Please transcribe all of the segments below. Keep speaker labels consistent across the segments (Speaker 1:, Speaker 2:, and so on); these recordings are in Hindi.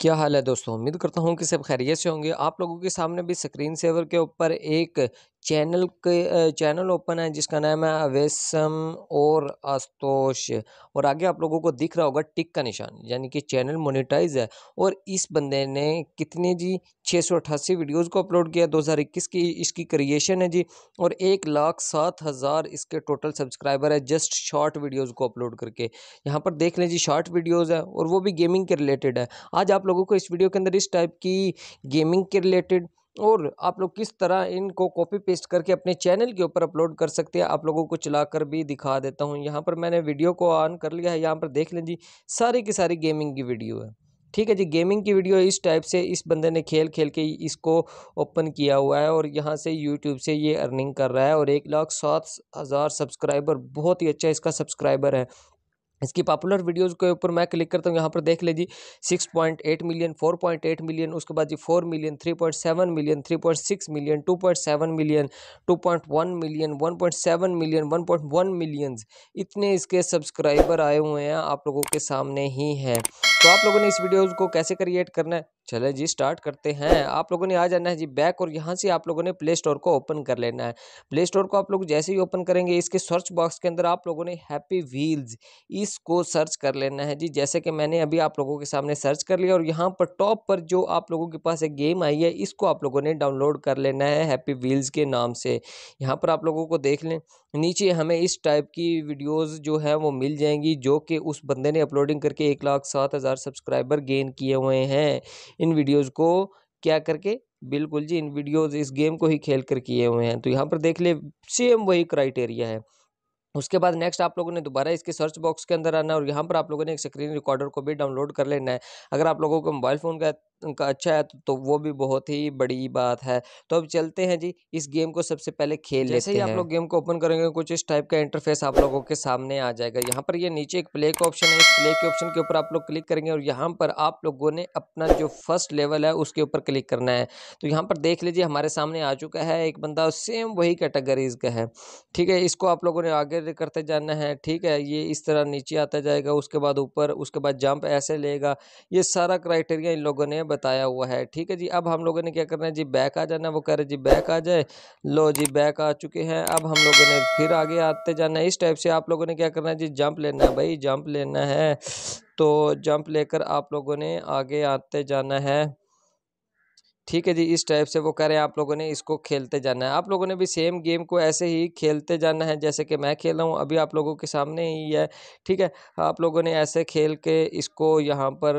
Speaker 1: क्या हाल है दोस्तों उम्मीद करता हूँ कि सब खैरियत से होंगे आप लोगों के सामने भी स्क्रीन सेवर के ऊपर एक चैनल के चैनल ओपन है जिसका नाम है अवेसम और आस्तोष और आगे आप लोगों को दिख रहा होगा टिक का निशान यानी कि चैनल मोनिटाइज है और इस बंदे ने कितने जी छः सौ अट्ठासी वीडियोज़ को अपलोड किया दो हज़ार इक्कीस की इसकी क्रिएशन है जी और एक लाख सात हज़ार इसके टोटल सब्सक्राइबर है जस्ट शॉर्ट वीडियोज़ को अपलोड करके यहाँ पर देख लें जी शॉर्ट वीडियोज़ है और वो भी गेमिंग के रिलेटेड है आज आप लोगों को इस वीडियो के अंदर इस टाइप की गेमिंग के रिलेटेड और आप लोग किस तरह इनको कॉपी पेस्ट करके अपने चैनल के ऊपर अपलोड कर सकते हैं आप लोगों को चलाकर भी दिखा देता हूँ यहाँ पर मैंने वीडियो को ऑन कर लिया है यहाँ पर देख लें जी सारी की सारी गेमिंग की वीडियो है ठीक है जी गेमिंग की वीडियो इस टाइप से इस बंदे ने खेल खेल के इसको ओपन किया हुआ है और यहाँ से यूट्यूब से ये अर्निंग कर रहा है और एक लाख सात हज़ार सब्सक्राइबर बहुत ही अच्छा इसका सब्सक्राइबर है इसकी पॉपुलर वीडियोस के ऊपर मैं क्लिक करता हूँ यहाँ पर देख लीजिए six point eight million four point eight million उसके बाद जी four million three point seven million three point six million two point seven million two point one million one point seven million one point one million इतने इसके सब्सक्राइबर आए हुए हैं आप लोगों के सामने ही हैं तो आप लोगों ने इस वीडियोज़ को कैसे क्रिएट करना है चले जी स्टार्ट करते हैं आप लोगों ने आ जाना है जी बैक और यहाँ से आप लोगों ने प्ले स्टोर को ओपन कर लेना है प्ले स्टोर को आप लोग जैसे ही ओपन करेंगे इसके सर्च बॉक्स के अंदर आप लोगों ने हैप्पी व्हील्स इसको सर्च कर लेना है जी जैसे कि मैंने अभी आप लोगों के सामने सर्च कर लिया और यहाँ पर टॉप पर जो आप लोगों के पास एक गेम आई है इसको आप लोगों ने डाउनलोड कर लेना है हैप्पी व्हील्स के नाम से यहाँ पर आप लोगों को देख लें नीचे हमें इस टाइप की वीडियोज़ जो है वो मिल जाएंगी जो कि उस बंदे ने अपलोडिंग करके एक लाख सात हज़ार सब्सक्राइबर गेन किए हुए हैं इन वीडियोज़ को क्या करके बिल्कुल जी इन वीडियोज़ इस गेम को ही खेल कर किए हुए हैं तो यहाँ पर देख ले सेम वही क्राइटेरिया है उसके बाद नेक्स्ट आप लोगों ने दोबारा इसके सर्च बॉक्स के अंदर आना है और यहाँ पर आप लोगों ने एक स्क्रीन रिकॉर्डर को भी डाउनलोड कर लेना है अगर आप लोगों को मोबाइल फ़ोन का का अच्छा है तो, तो वो भी बहुत ही बड़ी बात है तो अब चलते हैं जी इस गेम को सबसे पहले खेल जैसे ही आप लोग गेम को ओपन करेंगे कुछ इस टाइप का इंटरफेस आप लोगों के सामने आ जाएगा यहाँ पर ये नीचे एक प्ले का ऑप्शन है इस प्ले के ऑप्शन के ऊपर आप लोग क्लिक करेंगे और यहाँ पर आप लोगों ने अपना जो फर्स्ट लेवल है उसके ऊपर क्लिक करना है तो यहाँ पर देख लीजिए हमारे सामने आ चुका है एक बंदा सेम वही कैटेगरीज का है ठीक है इसको आप लोगों ने आगे धीरे करते जाना है ठीक है ये इस तरह नीचे आता जाएगा उसके बाद ऊपर उसके बाद जंप ऐसे लेगा ये सारा क्राइटेरिया इन लोगों ने बताया हुआ है ठीक है जी अब हम लोगों ने क्या करना है जी बैक आ जाना वो कह रहे जी बैक आ जाए लो जी बैक आ चुके हैं अब हम लोगों ने फिर आगे आते जाना है इस टाइप से आप लोगों ने क्या करना है जी जंप लेना है भाई जंप लेना है तो जंप लेकर आप लोगों ने आगे आते जाना है ठीक है जी इस टाइप से वो कह रहे हैं आप लोगों ने इसको खेलते जाना है आप लोगों ने भी सेम गेम को ऐसे ही खेलते जाना है जैसे कि मैं खेल रहा हूँ अभी आप लोगों के सामने ही है ठीक है आप लोगों ने ऐसे खेल के इसको यहाँ पर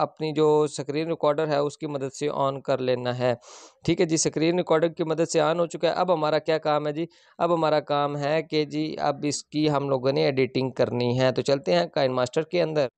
Speaker 1: अपनी जो स्क्रीन रिकॉर्डर है उसकी मदद से ऑन कर लेना है ठीक है जी स्क्रीन रिकॉर्डर की मदद से ऑन हो चुका है अब हमारा क्या काम है जी अब हमारा काम है कि जी अब इसकी हम लोगों ने एडिटिंग करनी है तो चलते हैं काइन मास्टर के अंदर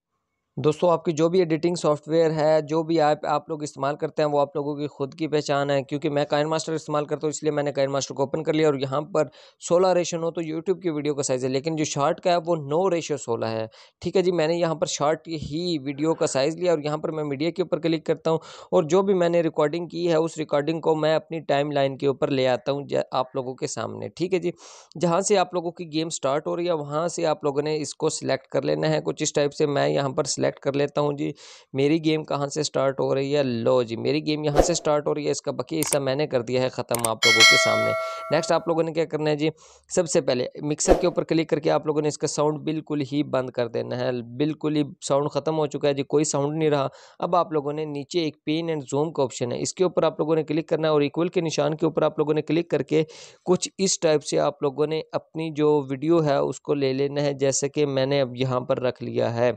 Speaker 1: दोस्तों आपकी जो भी एडिटिंग सॉफ्टवेयर है जो भी ऐप आप, लोग इस्तेमाल करते हैं वो आप लोगों की खुद की पहचान है क्योंकि मैं काइन मास्टर इस्तेमाल करता हूँ इसलिए मैंने काइन मास्टर को ओपन कर लिया और यहाँ पर सोलह रेशो हो तो यूट्यूब की वीडियो का साइज़ है लेकिन जो शार्ट का है वो नो रेशो सोलह है ठीक है जी मैंने यहाँ पर शार्ट ही वीडियो का साइज़ लिया और यहाँ पर मैं मीडिया के ऊपर क्लिक करता हूँ और जो भी मैंने रिकॉर्डिंग की है उस रिकॉर्डिंग को मैं अपनी टाइम लाइन के ऊपर ले आता हूँ आप लोगों के सामने ठीक है जी जहाँ से आप लोगों की गेम स्टार्ट हो रही है वहाँ से आप लोगों ने इसको सिलेक्ट कर लेना है कुछ इस टाइप से मैं यहाँ पर सिलेक्ट सेलेक्ट कर लेता हूँ जी मेरी गेम कहाँ से स्टार्ट हो रही है लो जी मेरी गेम यहाँ से स्टार्ट हो रही है इसका बाकी हिस्सा मैंने कर दिया है ख़त्म आप लोगों के सामने नेक्स्ट आप लोगों ने क्या करना है जी सबसे पहले मिक्सर के ऊपर क्लिक करके आप लोगों ने इसका साउंड बिल्कुल ही बंद कर देना है बिल्कुल ही साउंड ख़त्म हो चुका है जी कोई साउंड नहीं रहा अब आप लोगों ने नीचे एक पेन एंड जूम का ऑप्शन है इसके ऊपर आप लोगों ने क्लिक करना है और इक्वल के निशान के ऊपर आप लोगों ने क्लिक करके कुछ इस टाइप से आप लोगों ने अपनी जो वीडियो है उसको ले लेना है जैसे कि मैंने अब यहाँ पर रख लिया है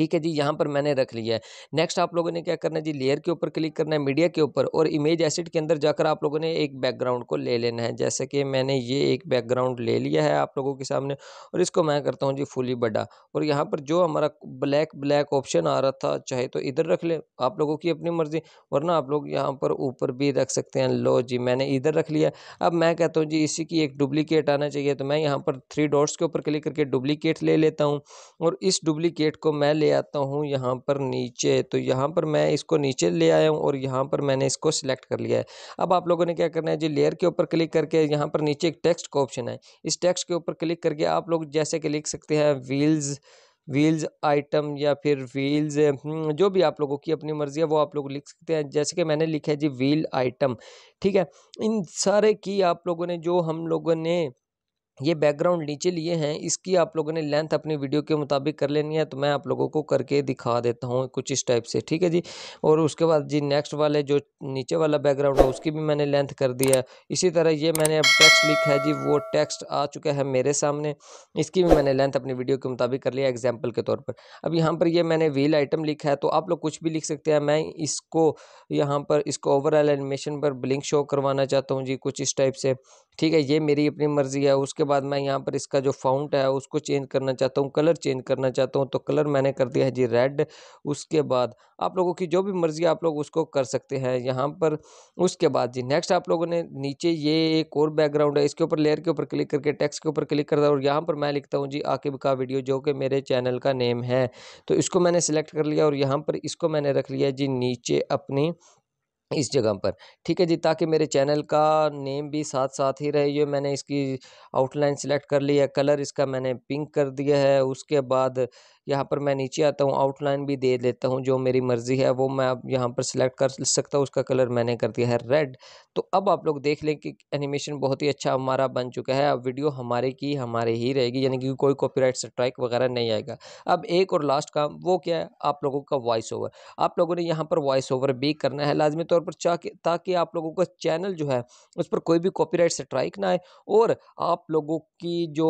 Speaker 1: ठीक है जी यहाँ पर मैंने रख लिया है नेक्स्ट आप लोगों ने क्या करना है जी लेयर के ऊपर क्लिक करना है मीडिया के ऊपर और इमेज एसिड के अंदर जाकर आप लोगों ने एक बैकग्राउंड को ले लेना है जैसे कि मैंने ये एक बैकग्राउंड ले लिया है आप लोगों के सामने और इसको मैं करता हूँ जी फुली बड़ा और यहाँ पर जो हमारा ब्लैक ब्लैक ऑप्शन आ रहा था चाहे तो इधर रख ले आप लोगों की अपनी मर्ज़ी वरना आप लोग यहाँ पर ऊपर भी रख सकते हैं लो जी मैंने इधर रख लिया अब मैं कहता हूँ जी इसी की एक डुप्लीकेट आना चाहिए तो मैं यहाँ पर थ्री डॉट्स के ऊपर क्लिक करके डुप्लीकेट ले लेता हूँ और इस डुप्लीकेट को मैं ले आता हूँ यहाँ पर नीचे तो यहाँ पर मैं इसको नीचे ले आया हूँ और यहाँ पर मैंने इसको सिलेक्ट कर लिया है अब आप लोगों ने क्या करना है जी लेयर के ऊपर क्लिक करके यहाँ पर नीचे एक टेक्स्ट का ऑप्शन है इस टेक्स्ट के ऊपर क्लिक करके आप लोग जैसे कि लिख सकते हैं व्हील्स व्हील्स आइटम या फिर व्हील्स हम्म, जो भी आप लोगों की अपनी मर्ज़ी है वो आप लोग लिख सकते हैं जैसे कि मैंने लिखा है जी व्हील आइटम ठीक है इन सारे की आप लोगों ने जो हम लोगों ने ये बैकग्राउंड नीचे लिए हैं इसकी आप लोगों ने लेंथ अपनी वीडियो के मुताबिक कर लेनी है तो मैं आप लोगों को करके दिखा देता हूँ कुछ इस टाइप से ठीक है जी और उसके बाद जी नेक्स्ट वाले जो नीचे वाला बैकग्राउंड है उसकी भी मैंने लेंथ कर दिया है इसी तरह ये मैंने अब टेक्स्ट लिखा है जी वो टेक्स्ट आ चुका है मेरे सामने इसकी भी मैंने लेंथ अपनी वीडियो के मुताबिक कर लिया एग्जाम्पल के तौर पर अब यहाँ पर ये मैंने व्हील आइटम लिखा है तो आप लोग कुछ भी लिख सकते हैं मैं इसको यहाँ पर इसको ओवरऑल एनिमेशन पर ब्लिंक शो करवाना चाहता हूँ जी कुछ इस टाइप से ठीक है ये मेरी अपनी मर्ज़ी है उसके बाद मैं यहाँ पर इसका जो फाउंट है उसको चेंज करना चाहता हूँ कलर चेंज करना चाहता हूँ तो कलर मैंने कर दिया है जी रेड उसके बाद आप लोगों की जो भी मर्ज़ी आप लोग उसको कर सकते हैं यहाँ पर उसके बाद जी नेक्स्ट आप लोगों ने नीचे ये एक और बैकग्राउंड है इसके ऊपर लेयर के ऊपर क्लिक करके टेक्स के ऊपर क्लिक करता है और यहाँ पर मैं लिखता हूँ जी आकिब का वीडियो जो कि मेरे चैनल का नेम है तो इसको मैंने सेलेक्ट कर लिया और यहाँ पर इसको मैंने रख लिया जी नीचे अपनी इस जगह पर ठीक है जी ताकि मेरे चैनल का नेम भी साथ साथ ही रहे ये मैंने इसकी आउटलाइन सिलेक्ट कर ली है कलर इसका मैंने पिंक कर दिया है उसके बाद यहाँ पर मैं नीचे आता हूँ आउटलाइन भी दे देता हूँ जो मेरी मर्ज़ी है वो मैं अब यहाँ पर सिलेक्ट कर सकता हूँ उसका कलर मैंने कर दिया है रेड तो अब आप लोग देख लें कि एनिमेशन बहुत ही अच्छा हमारा बन चुका है अब वीडियो हमारे की हमारे ही रहेगी यानी कि कोई कॉपीराइट स्ट्राइक वगैरह नहीं आएगा अब एक और लास्ट काम वो क्या है आप लोगों का वॉइस ओवर आप लोगों ने यहाँ पर वॉइस ओवर भी करना है लाजमी तौर पर ताकि आप लोगों का चैनल जो है उस पर कोई भी कॉपी स्ट्राइक ना आए और आप लोगों की जो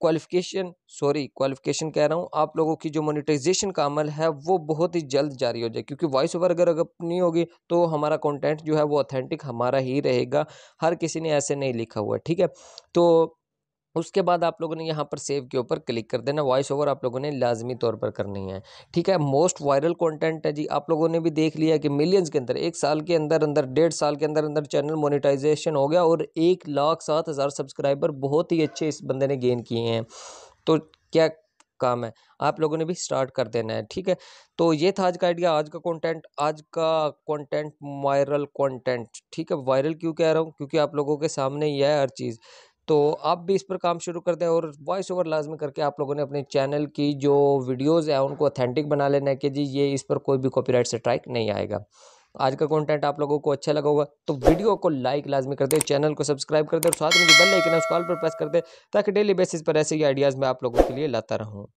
Speaker 1: क्वालिफिकेशन सॉरी क्वालिफिकेशन कह रहा हूँ आप लोगों की जो मोनिटाइजेशन का अमल है वो बहुत ही जल्द जारी हो जाए क्योंकि वॉइस ओवर अगर अपनी होगी तो हमारा कंटेंट जो है वो ऑथेंटिक हमारा ही रहेगा हर किसी ने ऐसे नहीं लिखा हुआ ठीक है तो उसके बाद आप लोगों ने यहाँ पर सेव के ऊपर क्लिक कर देना वॉइस ओवर आप लोगों ने लाजमी तौर पर करनी है ठीक है मोस्ट वायरल कंटेंट है जी आप लोगों ने भी देख लिया कि मिलियंस के अंदर एक साल के अंदर अंदर डेढ़ साल के अंदर अंदर चैनल मोनेटाइजेशन हो गया और एक लाख सात हज़ार सब्सक्राइबर बहुत ही अच्छे इस बंदे ने गेन किए हैं तो क्या काम है आप लोगों ने भी स्टार्ट कर देना है ठीक है तो ये था आज का आइडिया आज का कंटेंट आज का कंटेंट वायरल कंटेंट ठीक है वायरल क्यों कह रहा हूँ क्योंकि आप लोगों के सामने ही है हर चीज़ तो आप भी इस पर काम शुरू कर दें और वॉइस ओवर लाजमी करके आप लोगों ने अपने चैनल की जो वीडियोज़ हैं उनको अथेंटिक बना लेना है कि जी ये इस पर कोई भी कॉपी से स्ट्राइक नहीं आएगा आज का कंटेंट आप लोगों को अच्छा लगा होगा तो वीडियो को लाइक लाजमी कर दे चैनल को सब्सक्राइब कर दे और साथ में बेल आइकन उस कॉल पर प्रेस कर दे ताकि डेली बेसिस पर ऐसे ही आइडियाज़ मैं आप लोगों के लिए लाता रहूँ